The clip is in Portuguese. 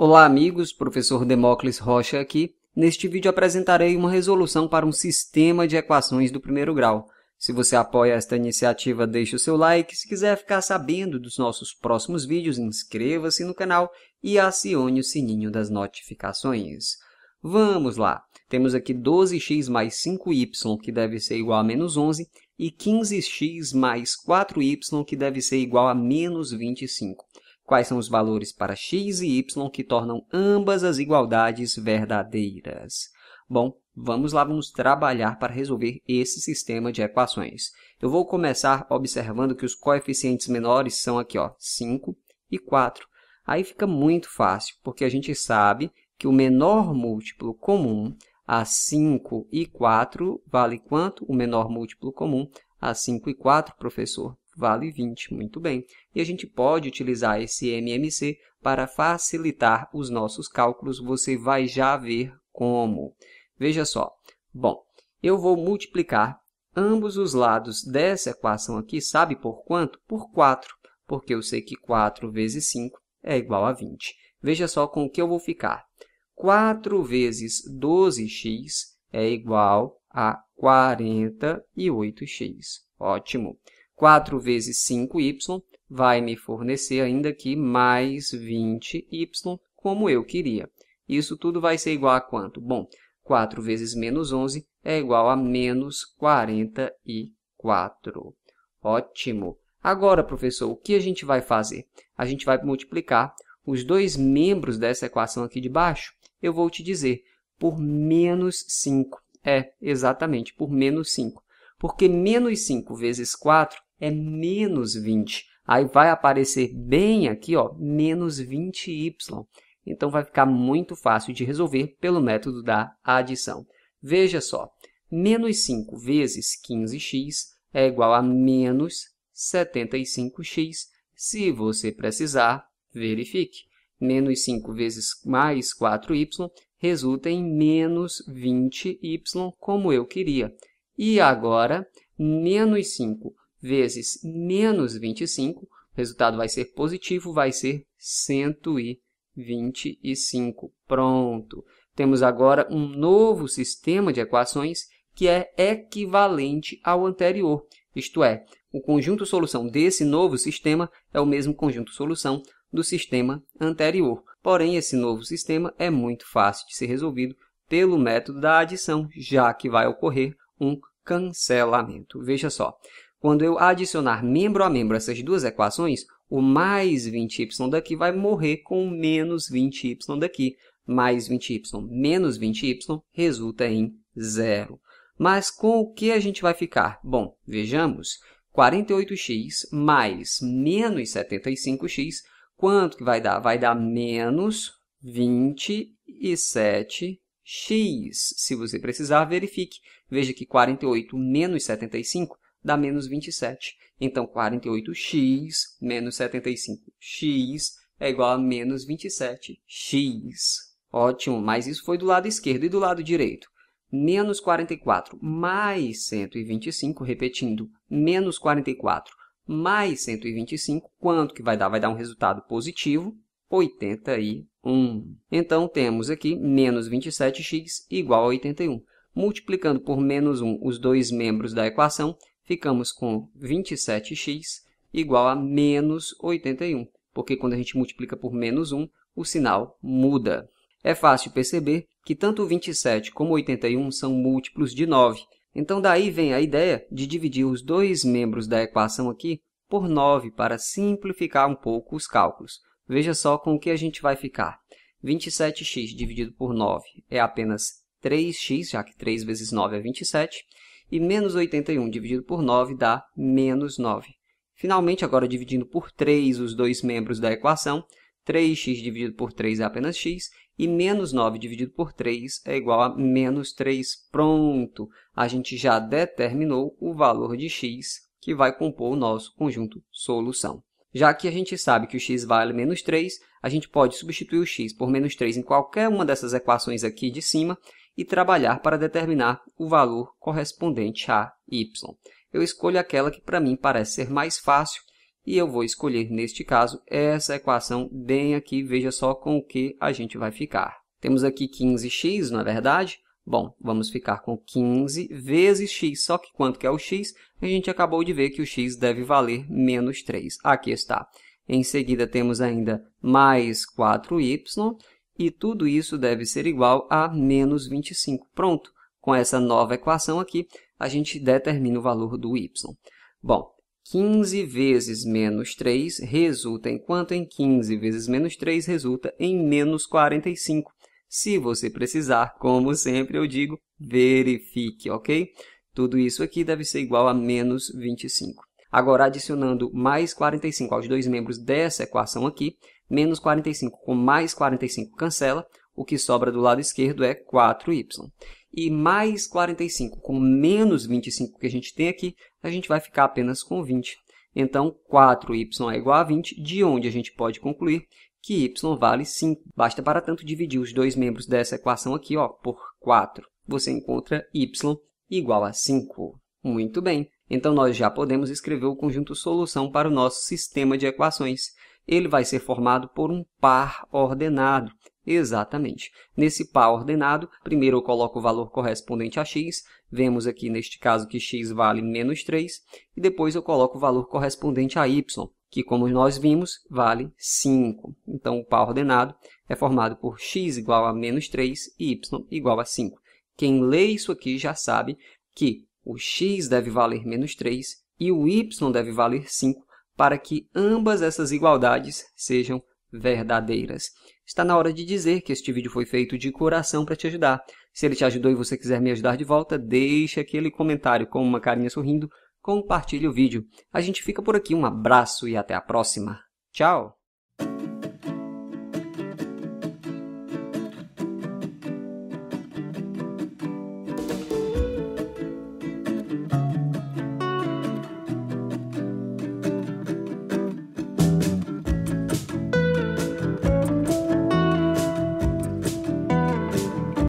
Olá amigos, professor Demócles Rocha aqui. Neste vídeo apresentarei uma resolução para um sistema de equações do primeiro grau. Se você apoia esta iniciativa, deixe o seu like. Se quiser ficar sabendo dos nossos próximos vídeos, inscreva-se no canal e acione o sininho das notificações. Vamos lá! Temos aqui 12x mais 5y, que deve ser igual a menos 11, e 15x mais 4y, que deve ser igual a menos 25 quais são os valores para x e y que tornam ambas as igualdades verdadeiras. Bom, vamos lá, vamos trabalhar para resolver esse sistema de equações. Eu vou começar observando que os coeficientes menores são aqui, ó, 5 e 4. Aí fica muito fácil, porque a gente sabe que o menor múltiplo comum a 5 e 4 vale quanto? O menor múltiplo comum a 5 e 4, professor? vale 20, muito bem. E a gente pode utilizar esse MMC para facilitar os nossos cálculos, você vai já ver como. Veja só, bom, eu vou multiplicar ambos os lados dessa equação aqui, sabe por quanto? Por 4, porque eu sei que 4 vezes 5 é igual a 20. Veja só com o que eu vou ficar. 4 vezes 12x é igual a 48x. Ótimo! 4 vezes 5y vai me fornecer ainda aqui mais 20y, como eu queria. Isso tudo vai ser igual a quanto? Bom, 4 vezes menos 11 é igual a menos 44. Ótimo! Agora, professor, o que a gente vai fazer? A gente vai multiplicar os dois membros dessa equação aqui de baixo. Eu vou te dizer, por menos 5. É, exatamente, por menos 5. Porque menos 5 vezes 4 é menos 20. Aí vai aparecer bem aqui, ó, menos 20y. Então, vai ficar muito fácil de resolver pelo método da adição. Veja só, menos 5 vezes 15x é igual a menos 75x. Se você precisar, verifique. Menos 5 vezes mais 4y resulta em menos 20y, como eu queria. E agora, menos 5 vezes menos 25, o resultado vai ser positivo, vai ser 125. Pronto! Temos agora um novo sistema de equações que é equivalente ao anterior, isto é, o conjunto solução desse novo sistema é o mesmo conjunto solução do sistema anterior. Porém, esse novo sistema é muito fácil de ser resolvido pelo método da adição, já que vai ocorrer um cancelamento. Veja só, quando eu adicionar membro a membro essas duas equações, o mais 20y daqui vai morrer com menos 20y daqui. Mais 20y menos 20y resulta em zero. Mas com o que a gente vai ficar? Bom, vejamos. 48x mais menos 75x, quanto que vai dar? Vai dar menos 27x. Se você precisar, verifique. Veja que 48 menos 75 dá menos 27. Então, 48x menos 75x é igual a menos 27x. Ótimo, mas isso foi do lado esquerdo e do lado direito. Menos 44 mais 125, repetindo, menos 44 mais 125, quanto que vai dar? Vai dar um resultado positivo, 81. Então, temos aqui menos 27x igual a 81. Multiplicando por menos 1 os dois membros da equação, ficamos com 27x igual a menos 81, porque quando a gente multiplica por menos 1, o sinal muda. É fácil perceber que tanto 27 como 81 são múltiplos de 9, então daí vem a ideia de dividir os dois membros da equação aqui por 9 para simplificar um pouco os cálculos. Veja só com o que a gente vai ficar. 27x dividido por 9 é apenas 3x, já que 3 vezes 9 é 27, e menos 81 dividido por 9 dá menos 9. Finalmente, agora dividindo por 3 os dois membros da equação, 3x dividido por 3 é apenas x, e menos 9 dividido por 3 é igual a menos 3. Pronto! A gente já determinou o valor de x que vai compor o nosso conjunto solução. Já que a gente sabe que o x vale menos 3, a gente pode substituir o x por menos 3 em qualquer uma dessas equações aqui de cima e trabalhar para determinar o valor correspondente a y. Eu escolho aquela que para mim parece ser mais fácil e eu vou escolher, neste caso, essa equação bem aqui, veja só com o que a gente vai ficar. Temos aqui 15x, não é verdade? Bom, vamos ficar com 15 vezes x, só que quanto que é o x? A gente acabou de ver que o x deve valer menos 3. Aqui está. Em seguida, temos ainda mais 4y, e tudo isso deve ser igual a menos 25. Pronto, com essa nova equação aqui, a gente determina o valor do y. Bom, 15 vezes menos 3 resulta em quanto? Em 15 vezes menos 3 resulta em menos 45. Se você precisar, como sempre eu digo, verifique, ok? Tudo isso aqui deve ser igual a menos 25. Agora, adicionando mais 45 aos dois membros dessa equação aqui, menos 45 com mais 45 cancela, o que sobra do lado esquerdo é 4y. E mais 45 com menos 25 que a gente tem aqui, a gente vai ficar apenas com 20. Então, 4y é igual a 20, de onde a gente pode concluir que y vale 5. Basta, para tanto, dividir os dois membros dessa equação aqui ó, por 4. Você encontra y igual a 5. Muito bem, então nós já podemos escrever o conjunto solução para o nosso sistema de equações ele vai ser formado por um par ordenado. Exatamente. Nesse par ordenado, primeiro eu coloco o valor correspondente a x, vemos aqui neste caso que x vale menos 3, e depois eu coloco o valor correspondente a y, que como nós vimos, vale 5. Então, o par ordenado é formado por x igual a menos 3 e y igual a 5. Quem lê isso aqui já sabe que o x deve valer menos 3 e o y deve valer 5, para que ambas essas igualdades sejam verdadeiras. Está na hora de dizer que este vídeo foi feito de coração para te ajudar. Se ele te ajudou e você quiser me ajudar de volta, deixe aquele comentário com uma carinha sorrindo, compartilhe o vídeo. A gente fica por aqui, um abraço e até a próxima. Tchau!